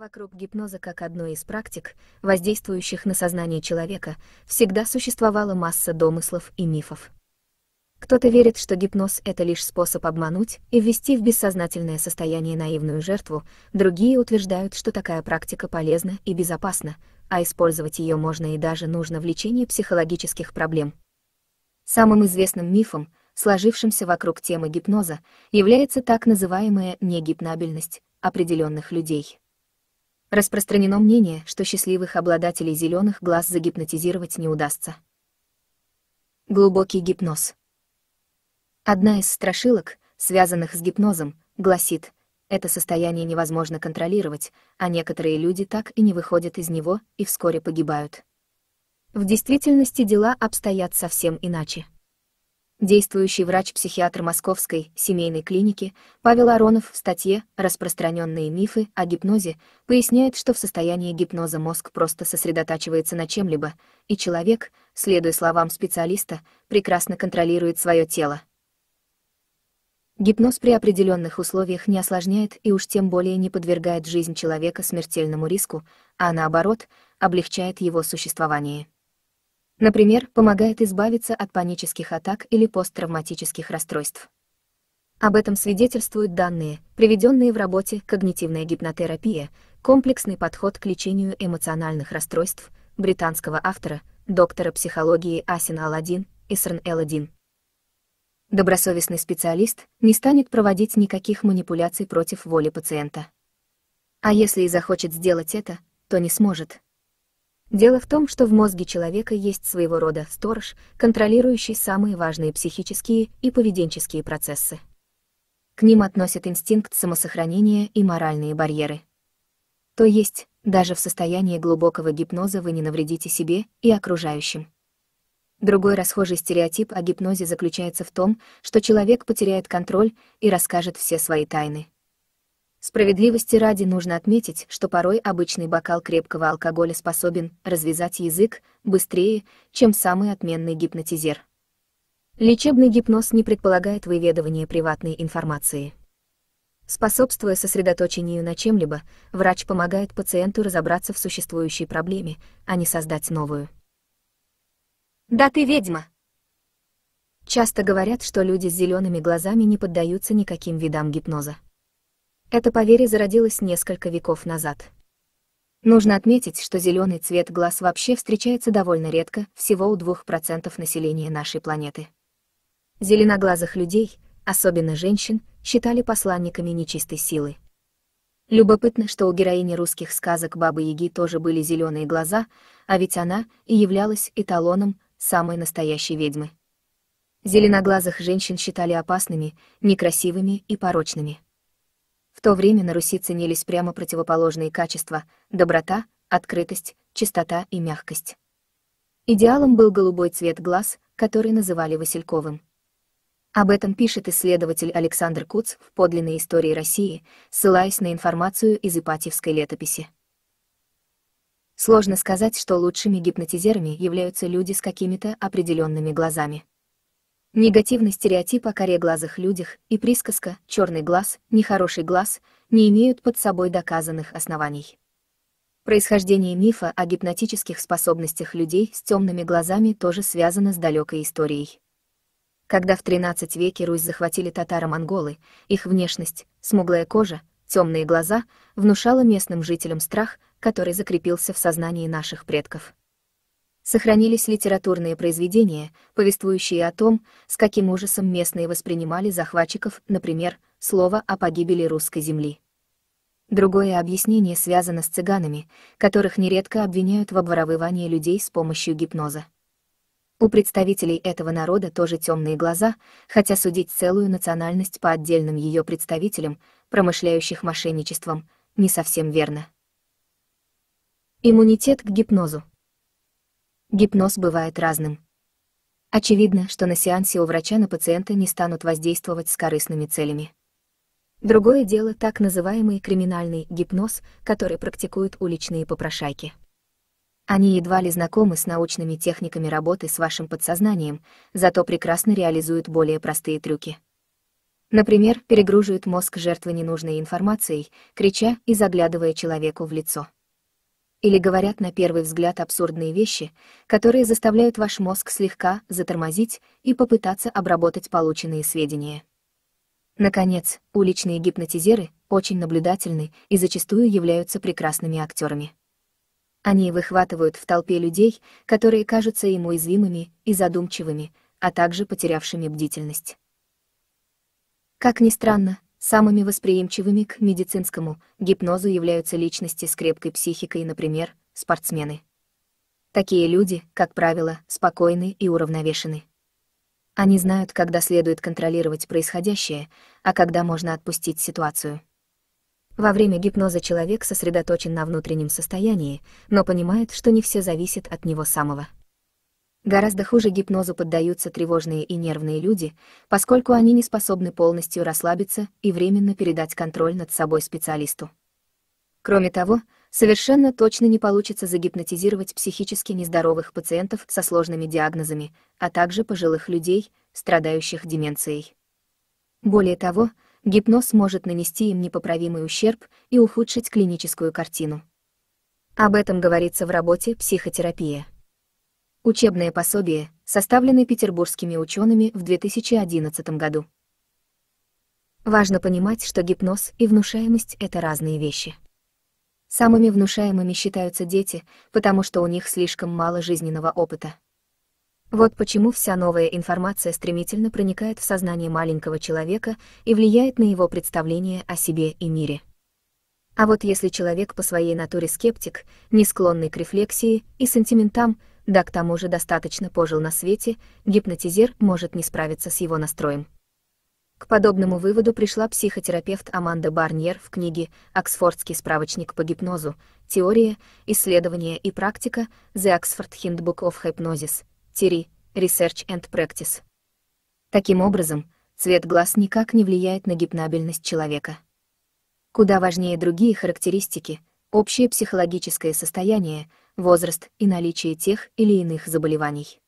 Вокруг гипноза как одной из практик, воздействующих на сознание человека, всегда существовала масса домыслов и мифов. Кто-то верит, что гипноз — это лишь способ обмануть и ввести в бессознательное состояние наивную жертву, другие утверждают, что такая практика полезна и безопасна, а использовать ее можно и даже нужно в лечении психологических проблем. Самым известным мифом, сложившимся вокруг темы гипноза, является так называемая негипнабельность определенных людей. Распространено мнение, что счастливых обладателей зеленых глаз загипнотизировать не удастся. Глубокий гипноз. Одна из страшилок, связанных с гипнозом, гласит, это состояние невозможно контролировать, а некоторые люди так и не выходят из него и вскоре погибают. В действительности дела обстоят совсем иначе действующий врач-психиатр Московской семейной клиники Павел Аронов в статье «Распространенные мифы о гипнозе» поясняет, что в состоянии гипноза мозг просто сосредотачивается на чем-либо, и человек, следуя словам специалиста, прекрасно контролирует свое тело. Гипноз при определенных условиях не осложняет и уж тем более не подвергает жизнь человека смертельному риску, а наоборот, облегчает его существование. Например, помогает избавиться от панических атак или посттравматических расстройств. Об этом свидетельствуют данные, приведенные в работе «Когнитивная гипнотерапия. Комплексный подход к лечению эмоциональных расстройств» британского автора, доктора психологии Асин Аладдин и Срн Эладдин. Добросовестный специалист не станет проводить никаких манипуляций против воли пациента. А если и захочет сделать это, то не сможет, Дело в том, что в мозге человека есть своего рода сторож, контролирующий самые важные психические и поведенческие процессы. К ним относят инстинкт самосохранения и моральные барьеры. То есть, даже в состоянии глубокого гипноза вы не навредите себе и окружающим. Другой расхожий стереотип о гипнозе заключается в том, что человек потеряет контроль и расскажет все свои тайны. Справедливости ради нужно отметить, что порой обычный бокал крепкого алкоголя способен развязать язык быстрее, чем самый отменный гипнотизер. Лечебный гипноз не предполагает выведывание приватной информации. Способствуя сосредоточению на чем-либо, врач помогает пациенту разобраться в существующей проблеме, а не создать новую. «Да ты ведьма!» Часто говорят, что люди с зелеными глазами не поддаются никаким видам гипноза. Это поверье зародилось несколько веков назад. Нужно отметить, что зеленый цвет глаз вообще встречается довольно редко, всего у 2% населения нашей планеты. Зеленоглазых людей, особенно женщин, считали посланниками нечистой силы. Любопытно, что у героини русских сказок Бабы Яги тоже были зеленые глаза, а ведь она и являлась эталоном самой настоящей ведьмы. Зеленоглазых женщин считали опасными, некрасивыми и порочными. В то время на Руси ценились прямо противоположные качества — доброта, открытость, чистота и мягкость. Идеалом был голубой цвет глаз, который называли Васильковым. Об этом пишет исследователь Александр Куц в «Подлинной истории России», ссылаясь на информацию из Ипатьевской летописи. Сложно сказать, что лучшими гипнотизерами являются люди с какими-то определенными глазами. Негативный стереотип о кореглазых людях и присказка «черный глаз», «нехороший глаз» не имеют под собой доказанных оснований. Происхождение мифа о гипнотических способностях людей с темными глазами тоже связано с далекой историей. Когда в XIII веке Русь захватили татаро-монголы, их внешность, смуглая кожа, темные глаза внушала местным жителям страх, который закрепился в сознании наших предков. Сохранились литературные произведения, повествующие о том, с каким ужасом местные воспринимали захватчиков, например, слово о погибели русской земли. Другое объяснение связано с цыганами, которых нередко обвиняют в обворовывании людей с помощью гипноза. У представителей этого народа тоже темные глаза, хотя судить целую национальность по отдельным ее представителям, промышляющих мошенничеством, не совсем верно. Иммунитет к гипнозу. Гипноз бывает разным. Очевидно, что на сеансе у врача на пациента не станут воздействовать с корыстными целями. Другое дело так называемый криминальный гипноз, который практикуют уличные попрошайки. Они едва ли знакомы с научными техниками работы с вашим подсознанием, зато прекрасно реализуют более простые трюки. Например, перегружают мозг жертвы ненужной информацией, крича и заглядывая человеку в лицо или говорят на первый взгляд абсурдные вещи, которые заставляют ваш мозг слегка затормозить и попытаться обработать полученные сведения. Наконец, уличные гипнотизеры очень наблюдательны и зачастую являются прекрасными актерами. Они выхватывают в толпе людей, которые кажутся им уязвимыми и задумчивыми, а также потерявшими бдительность. Как ни странно, Самыми восприимчивыми к медицинскому гипнозу являются личности с крепкой психикой, например, спортсмены. Такие люди, как правило, спокойны и уравновешены. Они знают, когда следует контролировать происходящее, а когда можно отпустить ситуацию. Во время гипноза человек сосредоточен на внутреннем состоянии, но понимает, что не все зависит от него самого. Гораздо хуже гипнозу поддаются тревожные и нервные люди, поскольку они не способны полностью расслабиться и временно передать контроль над собой специалисту. Кроме того, совершенно точно не получится загипнотизировать психически нездоровых пациентов со сложными диагнозами, а также пожилых людей, страдающих деменцией. Более того, гипноз может нанести им непоправимый ущерб и ухудшить клиническую картину. Об этом говорится в работе «Психотерапия». Учебное пособие, составленное петербургскими учеными в 2011 году. Важно понимать, что гипноз и внушаемость — это разные вещи. Самыми внушаемыми считаются дети, потому что у них слишком мало жизненного опыта. Вот почему вся новая информация стремительно проникает в сознание маленького человека и влияет на его представление о себе и мире. А вот если человек по своей натуре скептик, не склонный к рефлексии и сантиментам, да к тому же достаточно пожил на свете, гипнотизер может не справиться с его настроем. К подобному выводу пришла психотерапевт Аманда Барньер в книге «Оксфордский справочник по гипнозу. Теория, исследование и практика. The Oxford Handbook of Hypnosis. Theory, Research and Practice». Таким образом, цвет глаз никак не влияет на гипнабельность человека. Куда важнее другие характеристики, общее психологическое состояние, возраст и наличие тех или иных заболеваний.